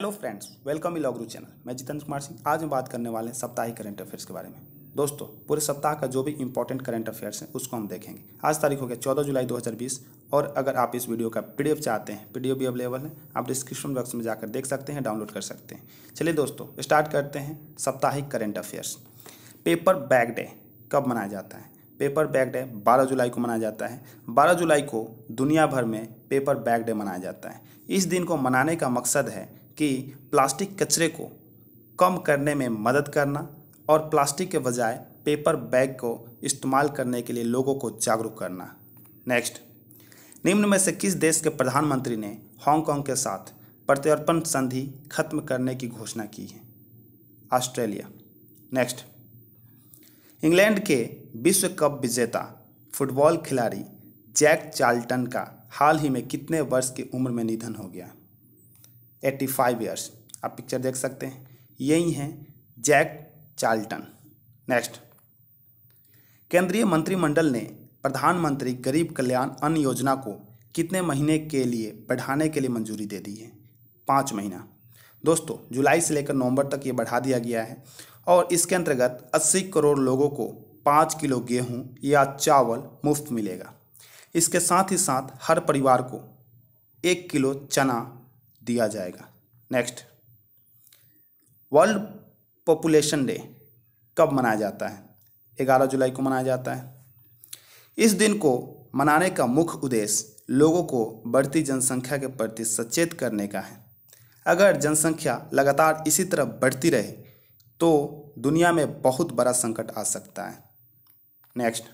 hello friends welcome लॉगरू channel मैं जितेंद्र कुमार सिंह आज हम बात करने वाले हैं सप्ताहिक करंट अफेयर्स के बारे में दोस्तों पूरे सप्ताह का जो भी इंपॉर्टेंट करंट अफेयर्स हैं उसको हम देखेंगे आज तारीख हो गया चौदह जुलाई 2020 और अगर आप इस वीडियो का पी चाहते हैं पी भी अवेलेबल है आप डिस्क्रिप्शन बॉक्स में जाकर देख सकते हैं डाउनलोड कर सकते हैं चलिए दोस्तों स्टार्ट करते हैं साप्ताहिक current affairs paper bag day कब मनाया जाता है पेपर बैग डे 12 जुलाई को मनाया जाता है 12 जुलाई को दुनिया भर में पेपर बैग डे मनाया जाता है इस दिन को मनाने का मकसद है कि प्लास्टिक कचरे को कम करने में मदद करना और प्लास्टिक के बजाय पेपर बैग को इस्तेमाल करने के लिए लोगों को जागरूक करना नेक्स्ट निम्न में से किस देश के प्रधानमंत्री ने हांगकांग के साथ प्रत्यर्पण संधि खत्म करने की घोषणा की है ऑस्ट्रेलिया नेक्स्ट इंग्लैंड के विश्व कप विजेता फुटबॉल खिलाड़ी जैक चार्ल्टन का हाल ही में कितने वर्ष की उम्र में निधन हो गया एट्टी फाइव ईयर्स आप पिक्चर देख सकते हैं यही हैं जैक चार्ल्टन नेक्स्ट केंद्रीय मंत्रिमंडल ने प्रधानमंत्री गरीब कल्याण अन्न योजना को कितने महीने के लिए बढ़ाने के लिए मंजूरी दे दी है पाँच महीना दोस्तों जुलाई से लेकर नवंबर तक ये बढ़ा दिया गया है और इसके अंतर्गत 80 करोड़ लोगों को पाँच किलो गेहूं या चावल मुफ्त मिलेगा इसके साथ ही साथ हर परिवार को एक किलो चना दिया जाएगा नेक्स्ट वर्ल्ड पॉपुलेशन डे कब मनाया जाता है 11 जुलाई को मनाया जाता है इस दिन को मनाने का मुख्य उद्देश्य लोगों को बढ़ती जनसंख्या के प्रति सचेत करने का है अगर जनसंख्या लगातार इसी तरह बढ़ती रहे तो दुनिया में बहुत बड़ा संकट आ सकता है नेक्स्ट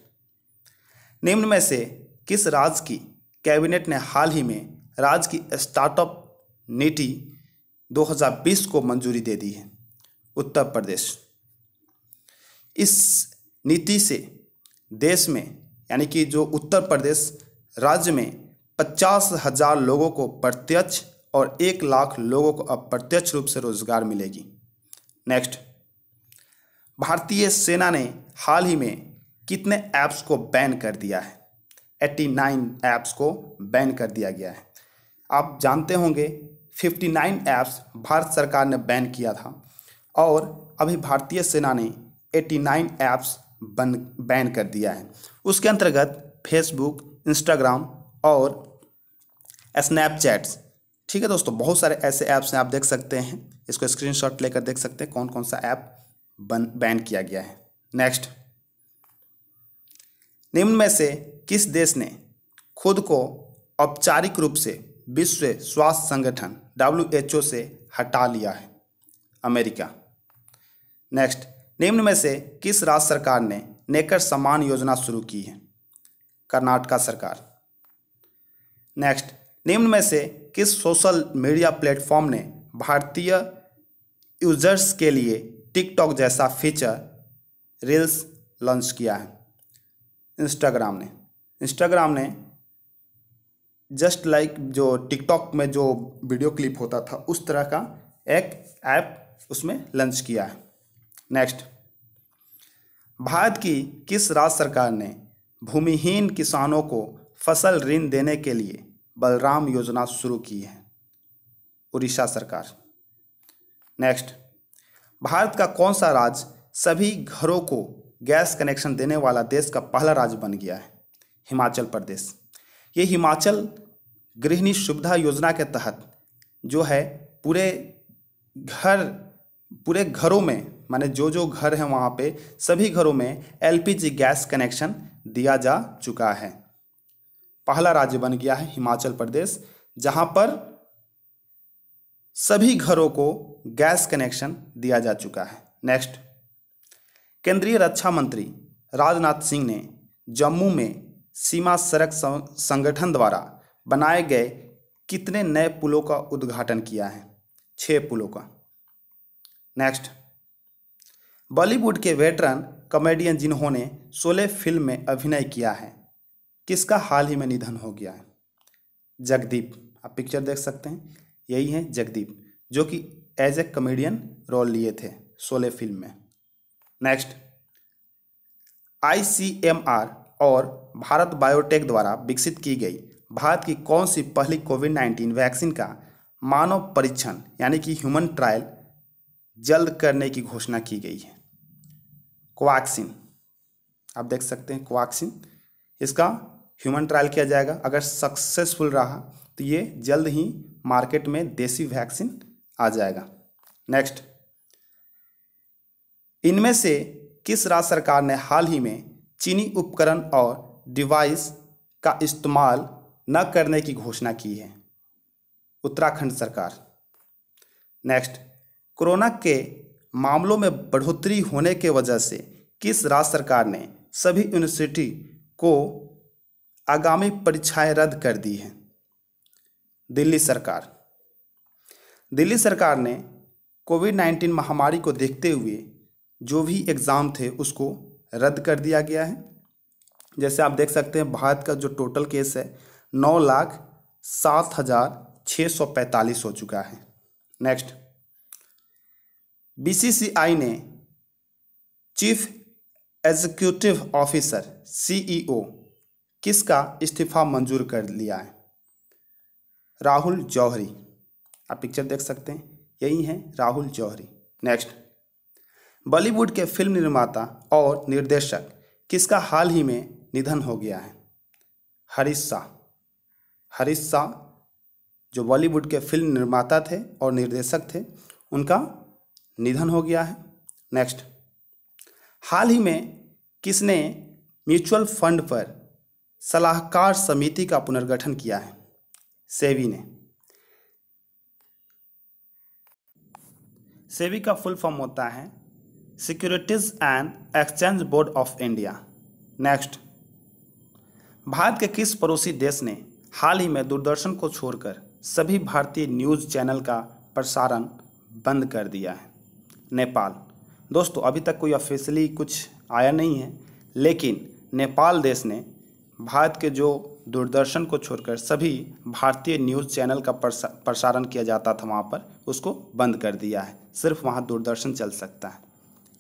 निम्न में से किस राज्य की कैबिनेट ने हाल ही में राज्य की स्टार्टअप नीति 2020 को मंजूरी दे दी है उत्तर प्रदेश इस नीति से देश में यानी कि जो उत्तर प्रदेश राज्य में पचास हजार लोगों को प्रत्यक्ष और एक लाख लोगों को अप्रत्यक्ष रूप से रोजगार मिलेगी नेक्स्ट भारतीय सेना ने हाल ही में कितने ऐप्स को बैन कर दिया है एट्टी नाइन ऐप्स को बैन कर दिया गया है आप जानते होंगे 59 ऐप्स भारत सरकार ने बैन किया था और अभी भारतीय सेना ने 89 ऐप्स बन बैन कर दिया है उसके अंतर्गत फेसबुक इंस्टाग्राम और स्नैपचैट्स ठीक है दोस्तों बहुत सारे ऐसे ऐप्स हैं आप देख सकते हैं इसको स्क्रीनशॉट लेकर देख सकते हैं कौन कौन सा ऐप बन बैन किया गया है नेक्स्ट निम्न में से किस देश ने खुद को औपचारिक रूप से विश्व स्वास्थ्य संगठन डब्ल्यू से हटा लिया है अमेरिका नेक्स्ट निम्न में से किस राज्य सरकार ने नेकर सम्मान योजना शुरू की है कर्नाटका सरकार नेक्स्ट निम्न में से किस सोशल मीडिया प्लेटफॉर्म ने भारतीय यूजर्स के लिए टिकटॉक जैसा फीचर रील्स लॉन्च किया है इंस्टाग्राम ने इंस्टाग्राम ने जस्ट लाइक like जो टिकटॉक में जो वीडियो क्लिप होता था उस तरह का एक ऐप उसमें लॉन्च किया है नेक्स्ट भारत की किस राज्य सरकार ने भूमिहीन किसानों को फसल ऋण देने के लिए बलराम योजना शुरू की है उड़ीसा सरकार नेक्स्ट भारत का कौन सा राज्य सभी घरों को गैस कनेक्शन देने वाला देश का पहला राज्य बन गया है हिमाचल प्रदेश ये हिमाचल गृहिणी सुविधा योजना के तहत जो है पूरे घर पूरे घरों में माने जो जो घर हैं वहाँ पे सभी घरों में एलपीजी गैस कनेक्शन दिया जा चुका है पहला राज्य बन गया है हिमाचल प्रदेश जहाँ पर सभी घरों को गैस कनेक्शन दिया जा चुका है नेक्स्ट केंद्रीय रक्षा मंत्री राजनाथ सिंह ने जम्मू में सीमा सड़क संगठन द्वारा बनाए गए कितने नए पुलों का उद्घाटन किया है छः पुलों का नेक्स्ट बॉलीवुड के वेटरन कॉमेडियन जिन्होंने सोलह फिल्म में अभिनय किया है किसका हाल ही में निधन हो गया है जगदीप आप पिक्चर देख सकते हैं यही है जगदीप जो कि एज ए कॉमेडियन रोल लिए थे सोलह फिल्म में next I C M R और भारत बायोटेक द्वारा विकसित की गई भारत की कौन सी पहली कोविड नाइन्टीन वैक्सीन का मानव परीक्षण यानी कि ह्यूमन ट्रायल जल्द करने की घोषणा की गई है कोवैक्सीन आप देख सकते हैं कोवैक्सीन इसका ह्यूमन ट्रायल किया जाएगा अगर सक्सेसफुल रहा तो ये जल्द ही मार्केट में देसी वैक्सीन आ जाएगा नेक्स्ट इनमें से किस राज्य सरकार ने हाल ही में चीनी उपकरण और डिवाइस का इस्तेमाल न करने की घोषणा की है उत्तराखंड सरकार नेक्स्ट कोरोना के मामलों में बढ़ोतरी होने के वजह से किस राज्य सरकार ने सभी यूनिवर्सिटी को आगामी परीक्षाएं रद्द कर दी हैं दिल्ली सरकार दिल्ली सरकार ने कोविड नाइन्टीन महामारी को देखते हुए जो भी एग्ज़ाम थे उसको रद्द कर दिया गया है जैसे आप देख सकते हैं भारत का जो टोटल केस है नौ लाख सात हज़ार छः सौ पैंतालीस हो चुका है नेक्स्ट बीसीसीआई ने चीफ एग्जीक्यूटिव ऑफिसर सीईओ किसका इस्तीफा मंजूर कर लिया है राहुल जौहरी आप पिक्चर देख सकते हैं यही है राहुल जौहरी नेक्स्ट बॉलीवुड के फिल्म निर्माता और निर्देशक किसका हाल ही में निधन हो गया है हरीश शाह हरीश शाह जो बॉलीवुड के फिल्म निर्माता थे और निर्देशक थे उनका निधन हो गया है नेक्स्ट हाल ही में किसने म्यूचुअल फंड पर सलाहकार समिति का पुनर्गठन किया है सेवी ने सेवी का फुल फॉर्म होता है securities and exchange board of India next Bharat के किस पड़ोसी देश ने हाल ही में दूरदर्शन को छोड़कर सभी भारतीय न्यूज़ चैनल का प्रसारण बंद कर दिया है नेपाल दोस्तों अभी तक कोई ऑफिशियली कुछ आया नहीं है लेकिन नेपाल देश ने भारत के जो दूरदर्शन को छोड़कर सभी भारतीय न्यूज़ चैनल का प्रसारण किया जाता था वहाँ पर उसको बंद कर दिया है सिर्फ वहाँ दूरदर्शन चल सकता है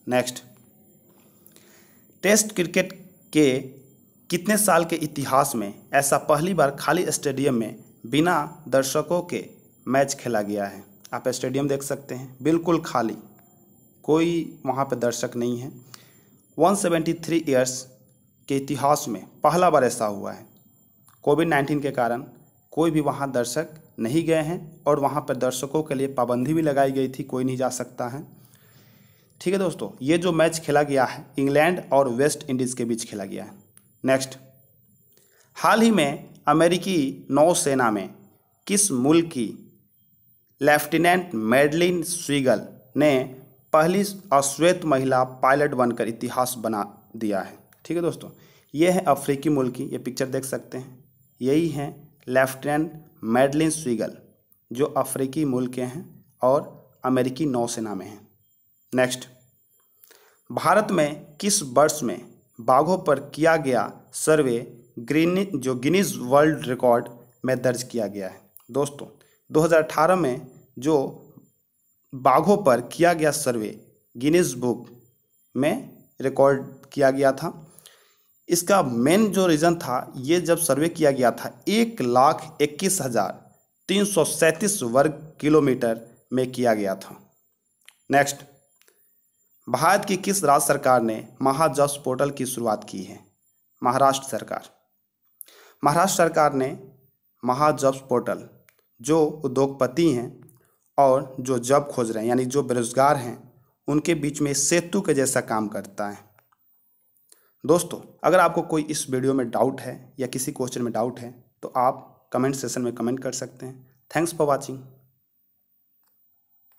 नेक्स्ट टेस्ट क्रिकेट के कितने साल के इतिहास में ऐसा पहली बार खाली स्टेडियम में बिना दर्शकों के मैच खेला गया है आप स्टेडियम देख सकते हैं बिल्कुल खाली कोई वहाँ पर दर्शक नहीं है 173 ईयर्स के इतिहास में पहला बार ऐसा हुआ है कोविड 19 के कारण कोई भी वहाँ दर्शक नहीं गए हैं और वहाँ पर दर्शकों के लिए पाबंदी भी लगाई गई थी कोई नहीं जा सकता है ठीक है दोस्तों ये जो मैच खेला गया है इंग्लैंड और वेस्ट इंडीज़ के बीच खेला गया है नेक्स्ट हाल ही में अमेरिकी नौसेना में किस मुल्क की लेफ्टिनेंट मेडलिन स्वीगल ने पहली अश्वेत महिला पायलट बनकर इतिहास बना दिया है ठीक है दोस्तों ये है अफ्रीकी मुल्क की ये पिक्चर देख सकते हैं यही हैं लेफ्टिनेंट मेडलिन स्वीगल जो अफ्रीकी मुल्क के हैं और अमेरिकी नौसेना में हैं नेक्स्ट भारत में किस वर्ष में बाघों पर किया गया सर्वे ग्रीन जो गिनीज वर्ल्ड रिकॉर्ड में दर्ज किया गया है दोस्तों 2018 में जो बाघों पर किया गया सर्वे गिनीज बुक में रिकॉर्ड किया गया था इसका मेन जो रीज़न था ये जब सर्वे किया गया था एक लाख इक्कीस हज़ार तीन सौ सैंतीस वर्ग किलोमीटर में किया गया था नेक्स्ट भारत की किस राज्य सरकार ने महाजॉब्स पोर्टल की शुरुआत की है महाराष्ट्र सरकार महाराष्ट्र सरकार ने महाजॉब्स पोर्टल जो उद्योगपति हैं और जो जॉब खोज रहे हैं यानी जो बेरोजगार हैं उनके बीच में सेतु के जैसा काम करता है दोस्तों अगर आपको कोई इस वीडियो में डाउट है या किसी क्वेश्चन में डाउट है तो आप कमेंट सेशन में कमेंट कर सकते हैं थैंक्स फॉर वॉचिंग